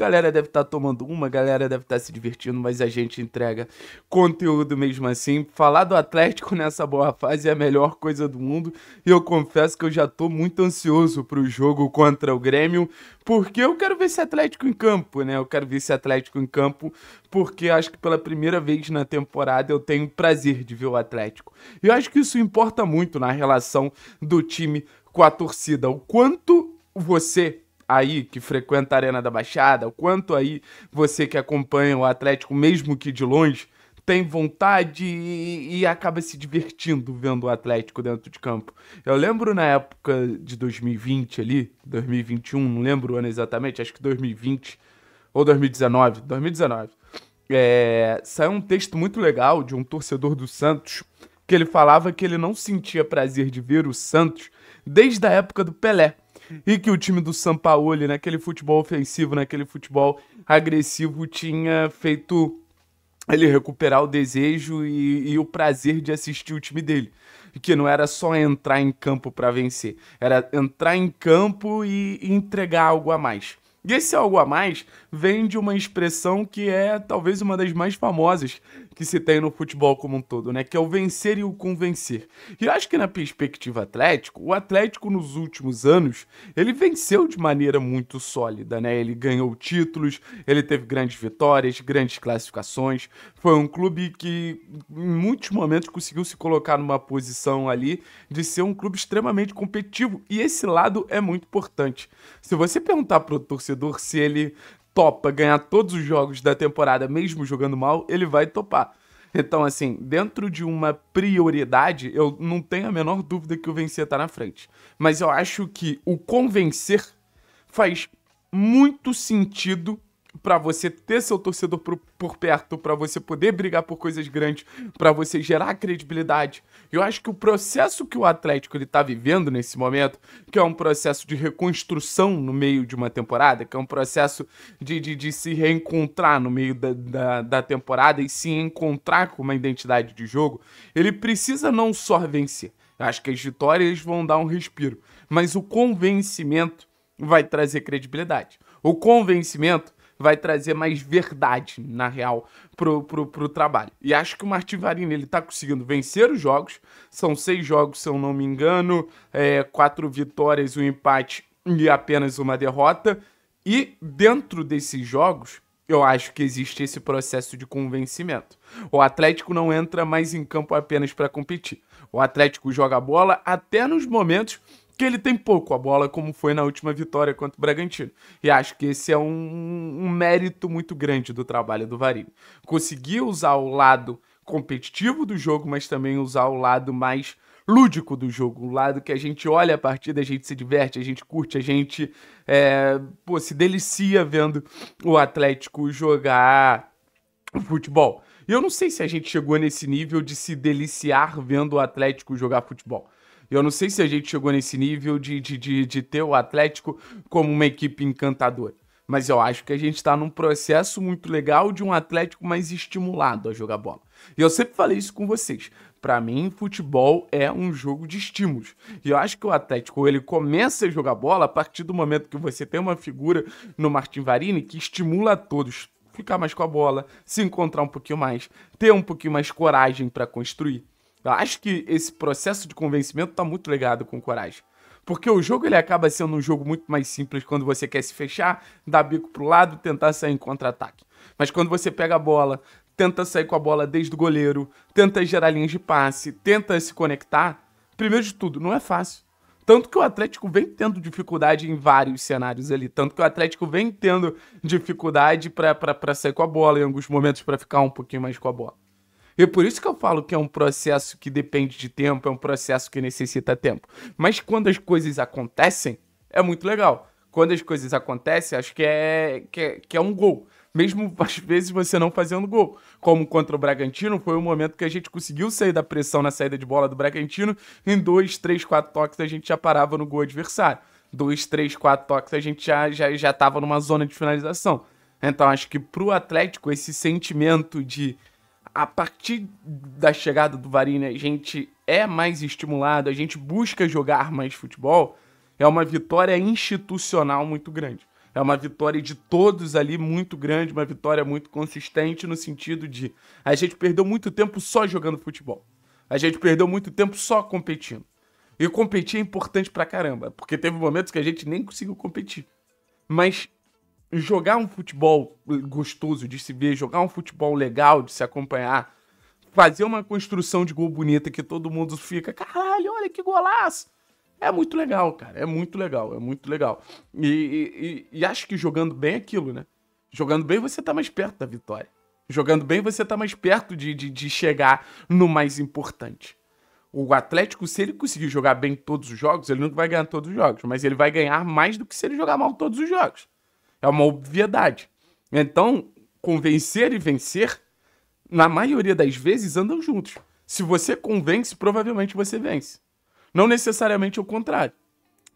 Galera deve estar tá tomando uma, galera deve estar tá se divertindo, mas a gente entrega conteúdo mesmo assim. Falar do Atlético nessa boa fase é a melhor coisa do mundo e eu confesso que eu já tô muito ansioso para o jogo contra o Grêmio, porque eu quero ver esse Atlético em campo, né? Eu quero ver esse Atlético em campo, porque acho que pela primeira vez na temporada eu tenho prazer de ver o Atlético. E eu acho que isso importa muito na relação do time com a torcida, o quanto você aí que frequenta a Arena da Baixada, o quanto aí você que acompanha o Atlético, mesmo que de longe, tem vontade e, e, acaba se divertindo vendo o Atlético dentro de campo. Eu lembro na época de 2020 ali, 2021, não lembro o ano exatamente, acho que 2020 ou 2019, 2019. É, saiu um texto muito legal de um torcedor do Santos que ele falava que ele não sentia prazer de ver o Santos desde a época do Pelé e que o time do Sampaoli, naquele futebol ofensivo, naquele futebol agressivo, tinha feito ele recuperar o desejo e, e, o prazer de assistir o time dele. Que não era só entrar em campo para vencer, era entrar em campo e, e entregar algo a mais. E esse algo a mais vem de uma expressão que é talvez uma das mais famosas, que se tem no futebol como um todo, né? Que é o vencer e o convencer. E eu acho que na perspectiva Atlético, o Atlético nos últimos anos, ele venceu de maneira muito sólida, né? Ele ganhou títulos, ele teve grandes vitórias, grandes classificações. Foi um clube que em muitos momentos conseguiu se colocar numa posição ali de ser um clube extremamente competitivo. E esse lado é muito importante. Se você perguntar pro torcedor se ele topa ganhar todos os jogos da temporada, mesmo jogando mal, ele vai topar. Então, assim, dentro de uma prioridade, eu não tenho a menor dúvida que o vencer tá na frente. Mas eu acho que o convencer faz muito sentido para você ter seu torcedor por, por perto, para você poder brigar por coisas grandes, para você gerar credibilidade. Eu acho que o processo que o Atlético ele tá vivendo nesse momento, que é um processo de reconstrução no meio de uma temporada, que é um processo de, de, de se reencontrar no meio da, da, da temporada e se encontrar com uma identidade de jogo, ele precisa não só vencer. Eu acho que as vitórias vão dar um respiro, mas o convencimento vai trazer credibilidade. O convencimento vai trazer mais verdade, na real, pro, pro, pro trabalho. E acho que o Martin Varini, ele tá conseguindo vencer os jogos, são seis jogos, se eu não me engano, é, quatro vitórias, um empate e apenas uma derrota, e dentro desses jogos, eu acho que existe esse processo de convencimento. O Atlético não entra mais em campo apenas para competir. O Atlético joga bola até nos momentos que ele tem pouco a bola, como foi na última vitória contra o Bragantino. E acho que esse é um, um mérito muito grande do trabalho do Varini. Conseguir usar o lado competitivo do jogo, mas também usar o lado mais lúdico do jogo, o lado que a gente olha a partida, a gente se diverte, a gente curte, a gente é, pô, se delicia vendo o Atlético jogar futebol. E eu não sei se a gente chegou nesse nível de se deliciar vendo o Atlético jogar futebol. Eu não sei se a gente chegou nesse nível de, de, de, de ter o Atlético como uma equipe encantadora. Mas eu acho que a gente está num processo muito legal de um Atlético mais estimulado a jogar bola. E eu sempre falei isso com vocês. Para mim, futebol é um jogo de estímulos. E eu acho que o Atlético ele começa a jogar bola a partir do momento que você tem uma figura no Martin Varini que estimula a todos ficar mais com a bola, se encontrar um pouquinho mais, ter um pouquinho mais coragem para construir. Eu acho que esse processo de convencimento tá muito ligado com coragem. Porque o jogo ele acaba sendo um jogo muito mais simples quando você quer se fechar, dar bico pro lado, tentar sair em contra-ataque. Mas quando você pega a bola, tenta sair com a bola desde o goleiro, tenta gerar linhas de passe, tenta se conectar, primeiro de tudo, não é fácil. Tanto que o Atlético vem tendo dificuldade em vários cenários ali. Tanto que o Atlético vem tendo dificuldade para sair com a bola, em alguns momentos para ficar um pouquinho mais com a bola. E é por isso que eu falo que é um processo que depende de tempo, é um processo que necessita tempo. Mas quando as coisas acontecem, é muito legal. Quando as coisas acontecem, acho que é, que é, que é um gol. Mesmo às vezes você não fazendo gol. Como contra o Bragantino, foi o um momento que a gente conseguiu sair da pressão na saída de bola do Bragantino. Em dois, três, quatro toques a gente já parava no gol adversário. Dois, três, quatro toques a gente já estava já, já numa zona de finalização. Então acho que para o Atlético esse sentimento de a partir da chegada do Varini, né, a gente é mais estimulado, a gente busca jogar mais futebol, é uma vitória institucional muito grande. É uma vitória de todos ali muito grande, uma vitória muito consistente no sentido de a gente perdeu muito tempo só jogando futebol. A gente perdeu muito tempo só competindo. E competir é importante pra caramba, porque teve momentos que a gente nem conseguiu competir. Mas jogar um futebol gostoso de se ver, jogar um futebol legal de se acompanhar, fazer uma construção de gol bonita que todo mundo fica, caralho, olha que golaço! É muito legal, cara. É muito legal, é muito legal. E, e, e acho que jogando bem é aquilo, né? Jogando bem você tá mais perto da vitória. Jogando bem você tá mais perto de, de, de chegar no mais importante. O Atlético, se ele conseguir jogar bem todos os jogos, ele não vai ganhar todos os jogos, mas ele vai ganhar mais do que se ele jogar mal todos os jogos. É uma obviedade. Então, convencer e vencer, na maioria das vezes, andam juntos. Se você convence, provavelmente você vence. Não necessariamente o contrário,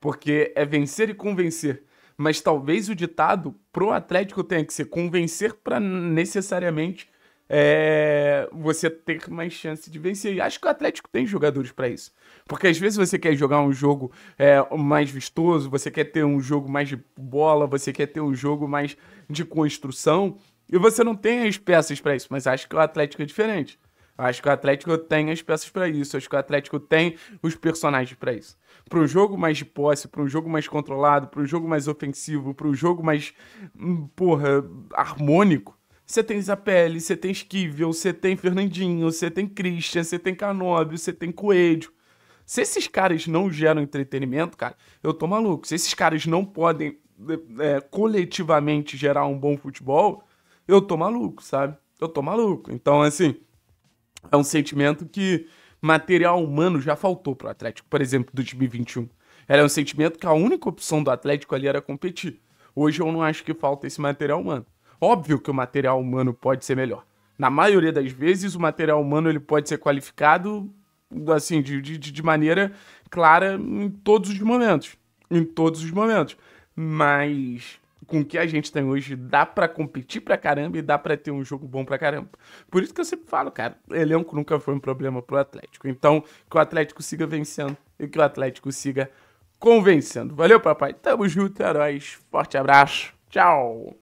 porque é vencer e convencer. Mas talvez o ditado pro Atlético tenha que ser convencer para necessariamente é, você ter mais chance de vencer. acho que o Atlético tem jogadores para isso. Porque às vezes você quer jogar um jogo é, mais vistoso, você quer ter um jogo mais de bola, você quer ter um jogo mais de construção, e você não tem as peças para isso. Mas acho que o Atlético é diferente. Acho que o Atlético tem as peças para isso. Acho que o Atlético tem os personagens para isso. Para um jogo mais de posse, para um jogo mais controlado, para um jogo mais ofensivo, para um jogo mais, hum, porra, harmônico, você tem Zapelli, você tem Esquivel, você tem Fernandinho, você tem Christian, você tem Canóbio, você tem Coelho. Se esses caras não geram entretenimento, cara, eu tô maluco. Se esses caras não podem é, é, coletivamente gerar um bom futebol, eu tô maluco, sabe? Eu tô maluco. Então, assim, é um sentimento que material humano já faltou pro Atlético, por exemplo, do time 21. Era um sentimento que a única opção do Atlético ali era competir. Hoje eu não acho que falta esse material humano. Óbvio que o material humano pode ser melhor. Na maioria das vezes, o material humano ele pode ser qualificado assim de, de, de maneira clara em todos os momentos. Em todos os momentos. Mas com o que a gente tem hoje, dá para competir pra caramba e dá para ter um jogo bom pra caramba. Por isso que eu sempre falo, cara, elenco nunca foi um problema pro Atlético. Então, que o Atlético siga vencendo e que o Atlético siga convencendo. Valeu, papai. Tamo junto, heróis. Forte abraço. Tchau.